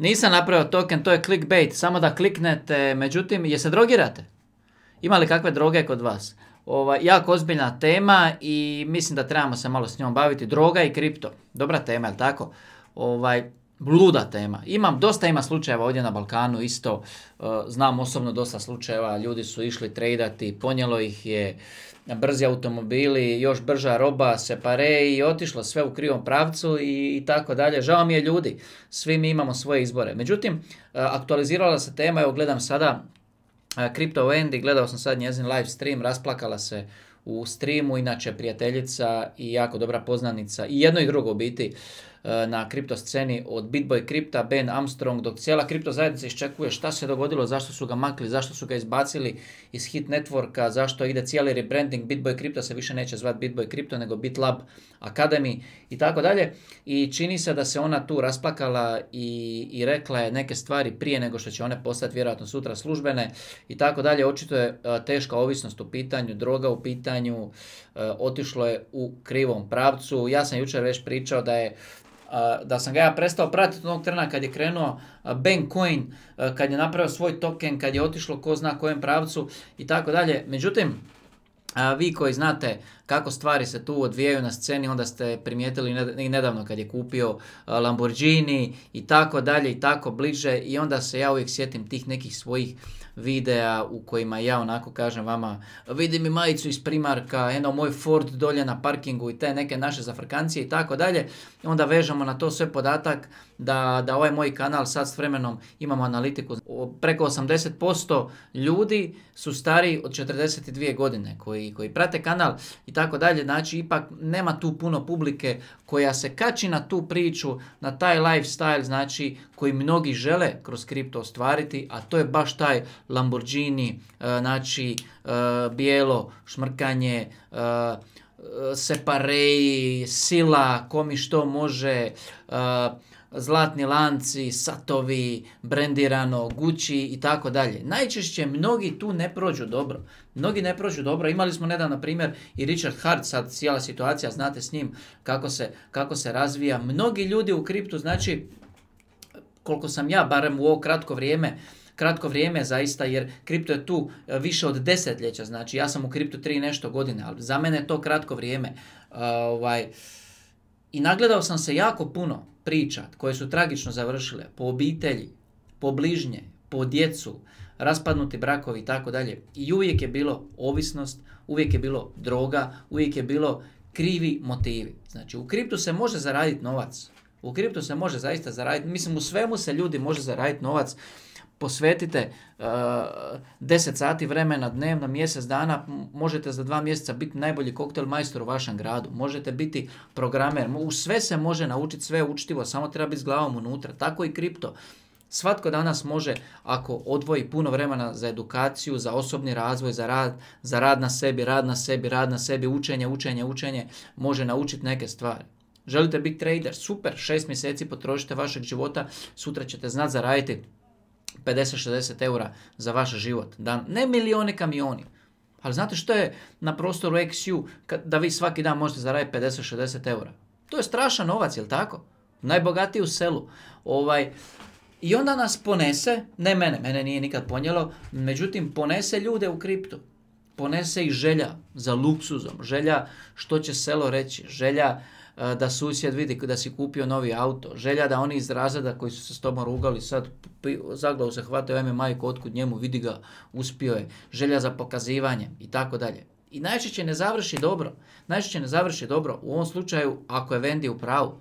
Nisam napravio token, to je clickbait, samo da kliknete, međutim, jeste drogirate? Ima li kakve droge kod vas? Ova, jako ozbiljna tema i mislim da trebamo se malo s njom baviti. Droga i kripto. Dobra tema, jel tako? Ovaj, luda tema. Imam, dosta ima slučajeva ovdje na Balkanu isto. E, znam osobno dosta slučajeva, ljudi su išli tradati, ponijelo ih je, brzi automobili, još brža roba, separe i otišlo sve u krivom pravcu i, i tako dalje. Žao mi je ljudi, svi mi imamo svoje izbore. Međutim, e, aktualizirala se tema, evo gledam sada e, Crypto Wendy, gledao sam sad njezin live stream, rasplakala se u streamu, inače prijateljica i jako dobra poznanica i jedno i drugo biti E, na kripto sceni od Bitboy Kripta, Ben Armstrong, dok cijela kripto zajednica iščekuje šta se dogodilo, zašto su ga makli, zašto su ga izbacili iz hit networka, zašto ide cijeli rebranding Bitboy Kripta, se više neće zvati Bitboy Kripto nego BitLab Academy i tako dalje. I čini se da se ona tu rasplakala i, i rekla je neke stvari prije nego što će one postati vjerojatno sutra službene i tako dalje. Očito je e, teška ovisnost u pitanju, droga u pitanju, e, otišlo je u krivom pravcu. Ja sam jučer već pričao da je da sam ga ja prestao pratiti onog trena kad je krenuo coin, kad je napravio svoj token, kad je otišlo ko zna kojem pravcu i tako dalje. Međutim, vi koji znate kako stvari se tu odvijaju na sceni, onda ste primijetili i nedavno kad je kupio Lamborghini i tako dalje i tako bliže i onda se ja uvijek sjetim tih nekih svojih videa u kojima ja onako kažem vama vidi mi majicu iz primarka, eno moj Ford dolje na parkingu i te neke naše zafrkancije i tako dalje, onda vežemo na to sve podatak da, da ovaj moj kanal sad s vremenom imamo analitiku. Preko 80% ljudi su stariji od 42 godine koji, koji prate kanal i tako dalje, znači ipak nema tu puno publike koja se kači na tu priču, na taj lifestyle znači koji mnogi žele kroz kripto ostvariti, a to je baš taj Lamborghini, e, znači e, bijelo šmrkanje, e, separeji, sila, komi što može, zlatni lanci, satovi, brendirano, Gucci i tako dalje. Najčešće mnogi tu ne prođu dobro. Mnogi ne prođu dobro. Imali smo nedavno na primjer i Richard Hart, sad cijela situacija, znate s njim kako se, kako se razvija. Mnogi ljudi u kriptu, znači koliko sam ja, barem u ovo kratko vrijeme, kratko vrijeme zaista jer kripto je tu e, više od desetljeća, znači ja sam u kriptu tri nešto godine, ali za mene je to kratko vrijeme. E, ovaj, I nagledao sam se jako puno priča koje su tragično završile po obitelji, po bližnje, po djecu, raspadnuti brakovi i tako dalje. I uvijek je bilo ovisnost, uvijek je bilo droga, uvijek je bilo krivi motivi. Znači u kriptu se može zaraditi novac. U kriptu se može zaista zaraditi, mislim u svemu se ljudi može zaraditi novac posvetite uh, 10 sati vremena dnevno, mjesec dana, možete za dva mjeseca biti najbolji koktel majstor u vašem gradu, možete biti programer, u sve se može naučiti, sve je učitivo, samo treba biti s glavom unutra, tako i kripto. Svatko danas može, ako odvoji puno vremena za edukaciju, za osobni razvoj, za rad, za rad na sebi, rad na sebi, rad na sebi, učenje, učenje, učenje, može naučiti neke stvari. Želite biti trader? Super, šest mjeseci potrošite vašeg života, sutra ćete znati zaraditi 50-60 eura za vaš život. da ne milijone kamioni. Ali znate što je na prostoru XU da vi svaki dan možete zaraditi 50-60 eura? To je strašan novac, jel tako? Najbogatiji u selu. Ovaj, I onda nas ponese, ne mene, mene nije nikad ponijelo, međutim ponese ljude u kriptu. Ponese i želja za luksuzom, želja što će selo reći, želja E, da susjed vidi da si kupio novi auto, želja da oni iz razreda koji su se s tobom rugali sad zaglavu se hvataju, ajme majko, otkud njemu, vidi ga, uspio je, želja za pokazivanje i tako dalje. I najčešće ne završi dobro, najčešće ne završi dobro, u ovom slučaju ako je Vendi u pravu,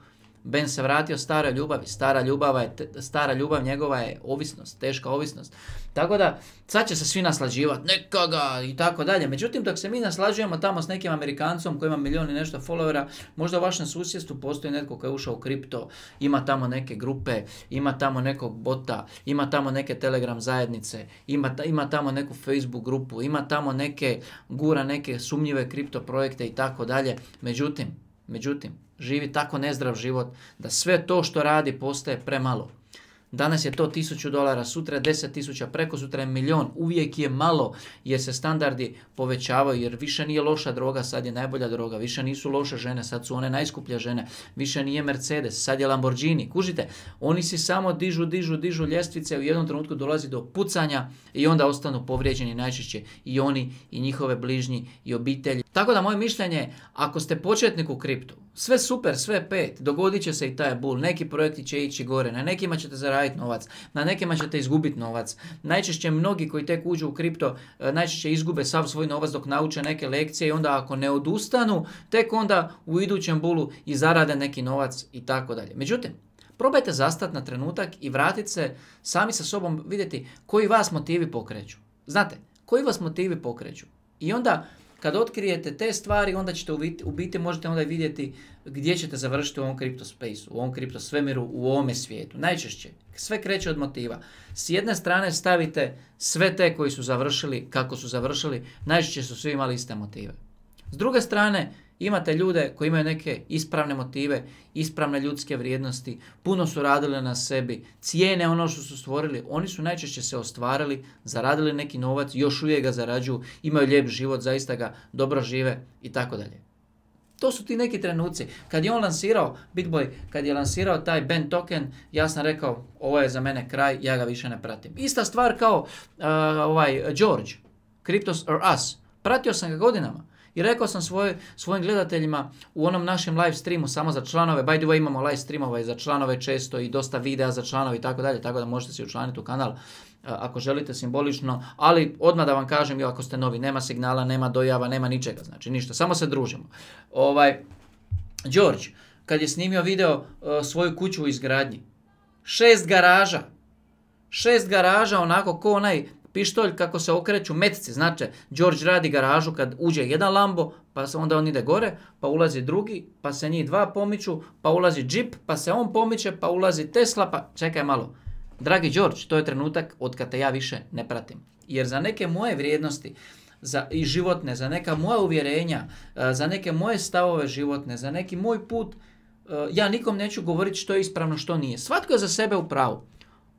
Ben se vratio staroj ljubavi, stara ljubav, je, stara ljubav njegova je ovisnost, teška ovisnost. Tako da, sad će se svi naslađivati, neka i tako dalje. Međutim, dok se mi naslađujemo tamo s nekim Amerikancom koji ima milijun i nešto followera, možda u vašem susjedstvu postoji netko koji je ušao u kripto, ima tamo neke grupe, ima tamo nekog bota, ima tamo neke Telegram zajednice, ima, ima tamo neku Facebook grupu, ima tamo neke gura, neke sumnjive kripto projekte i tako dalje. Međutim, međutim, živi tako nezdrav život da sve to što radi postaje premalo. Danas je to 1000 dolara, sutra deset tisuća, preko sutra je milion, uvijek je malo jer se standardi povećavaju jer više nije loša droga, sad je najbolja droga, više nisu loše žene, sad su one najskuplje žene, više nije Mercedes, sad je Lamborghini, kužite, oni si samo dižu, dižu, dižu ljestvice, u jednom trenutku dolazi do pucanja i onda ostanu povrijeđeni najčešće i oni i njihove bližnji i obitelji. Tako da moje mišljenje, ako ste početnik u kriptu, sve super, sve pet, dogodit će se i taj bull, neki projekti će ići gore, na nekima ćete zaraditi novac, na nekima ćete izgubiti novac. Najčešće mnogi koji tek uđu u kripto, e, najčešće izgube sav svoj novac dok nauče neke lekcije i onda ako ne odustanu, tek onda u idućem bulu i zarade neki novac i tako dalje. Međutim, probajte zastati na trenutak i vratiti se sami sa sobom vidjeti koji vas motivi pokreću. Znate, koji vas motivi pokreću. I onda kad otkrijete te stvari, onda ćete u biti, možete onda vidjeti gdje ćete završiti u ovom kripto space u ovom kripto svemiru, u ovome svijetu. Najčešće, sve kreće od motiva. S jedne strane stavite sve te koji su završili, kako su završili, najčešće su svi imali iste motive. S druge strane, Imate ljude koji imaju neke ispravne motive, ispravne ljudske vrijednosti, puno su radili na sebi, cijene ono što su stvorili, oni su najčešće se ostvarili, zaradili neki novac, još uvijek ga zarađuju, imaju lijep život, zaista ga dobro žive i tako dalje. To su ti neki trenuci. Kad je on lansirao Bitboy, kad je lansirao taj Ben token, ja sam rekao ovo je za mene kraj, ja ga više ne pratim. Ista stvar kao ovaj George, Cryptos or Us. Pratio sam ga godinama. I rekao sam svojim gledateljima u onom našem live streamu samo za članove, by the way imamo live streamove za članove često i dosta videa za članove i tako dalje, tako da možete se učlaniti u kanal e, ako želite simbolično, ali odmah da vam kažem, ako ste novi, nema signala, nema dojava, nema ničega, znači ništa, samo se družimo. Ovaj, George, kad je snimio video e, svoju kuću u izgradnji, šest garaža, šest garaža onako ko onaj pištolj kako se okreću metci. Znači, George radi garažu kad uđe jedan Lambo, pa se onda on ide gore, pa ulazi drugi, pa se njih dva pomiču, pa ulazi džip, pa se on pomiče, pa ulazi Tesla, pa čekaj malo. Dragi George, to je trenutak od kada ja više ne pratim. Jer za neke moje vrijednosti, za, i životne, za neka moja uvjerenja, e, za neke moje stavove životne, za neki moj put, e, ja nikom neću govoriti što je ispravno, što nije. Svatko je za sebe u pravu.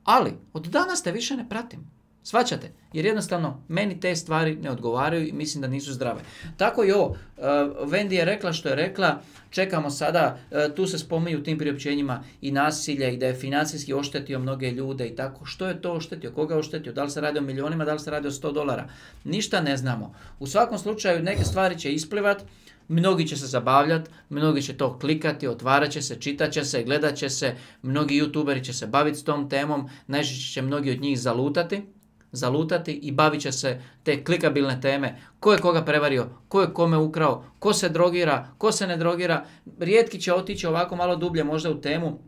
Ali, od danas te više ne pratim. Svačate? Jer jednostavno meni te stvari ne odgovaraju i mislim da nisu zdrave. Tako i ovo, Vendi e, je rekla što je rekla, čekamo sada, e, tu se spominju u tim priopćenjima i nasilje i da je financijski oštetio mnoge ljude i tako. Što je to oštetio? Koga je oštetio? Da li se radi o milionima, da li se radi o 100 dolara? Ništa ne znamo. U svakom slučaju neke stvari će isplivat, mnogi će se zabavljati, mnogi će to klikati, otvarat će se, čitat će se, gledat će se, mnogi youtuberi će se baviti s tom temom, najčešće će mnogi od njih zalutati, zalutati i bavit će se te klikabilne teme. Ko je koga prevario, ko je kome ukrao, ko se drogira, ko se ne drogira. Rijetki će otići ovako malo dublje možda u temu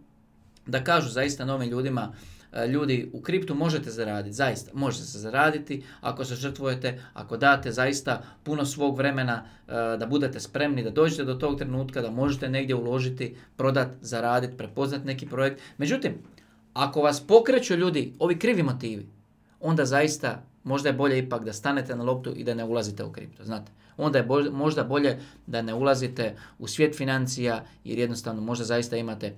da kažu zaista novim ljudima e, ljudi u kriptu možete zaraditi, zaista možete se zaraditi ako se žrtvujete, ako date zaista puno svog vremena e, da budete spremni, da dođete do tog trenutka, da možete negdje uložiti, prodat, zaraditi, prepoznat neki projekt. Međutim, ako vas pokreću ljudi, ovi krivi motivi, onda zaista možda je bolje ipak da stanete na loptu i da ne ulazite u kripto, znate. Onda je možda bolje da ne ulazite u svijet financija jer jednostavno možda zaista imate e,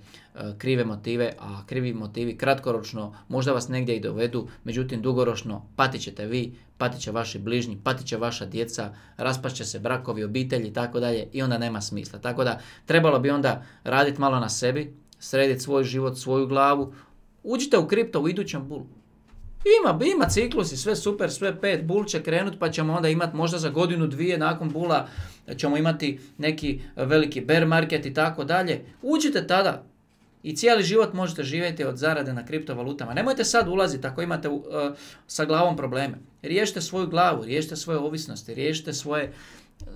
krive motive, a krivi motivi kratkoročno možda vas negdje i dovedu, međutim dugoročno patit ćete vi, patit će vaši bližnji, patit će vaša djeca, raspašće se brakovi, obitelji i tako dalje i onda nema smisla. Tako da trebalo bi onda raditi malo na sebi, srediti svoj život, svoju glavu, uđite u kripto u idućem bulu. Ima, ima ciklus i sve super, sve pet, bul će krenut pa ćemo onda imati možda za godinu, dvije nakon bula ćemo imati neki e, veliki bear market i tako dalje. Uđite tada i cijeli život možete živjeti od zarade na kriptovalutama. Nemojte sad ulaziti ako imate e, sa glavom probleme. Riješite svoju glavu, riješite svoje ovisnosti, riješite svoje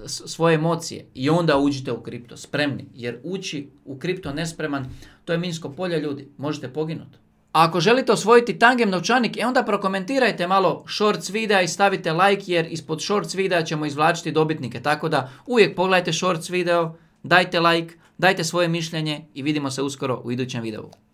svoje emocije i onda uđite u kripto spremni jer ući u kripto nespreman to je minsko polje ljudi možete poginuti ako želite osvojiti tangem novčanik, e onda prokomentirajte malo shorts videa i stavite like jer ispod shorts videa ćemo izvlačiti dobitnike. Tako da uvijek pogledajte shorts video, dajte like, dajte svoje mišljenje i vidimo se uskoro u idućem videu.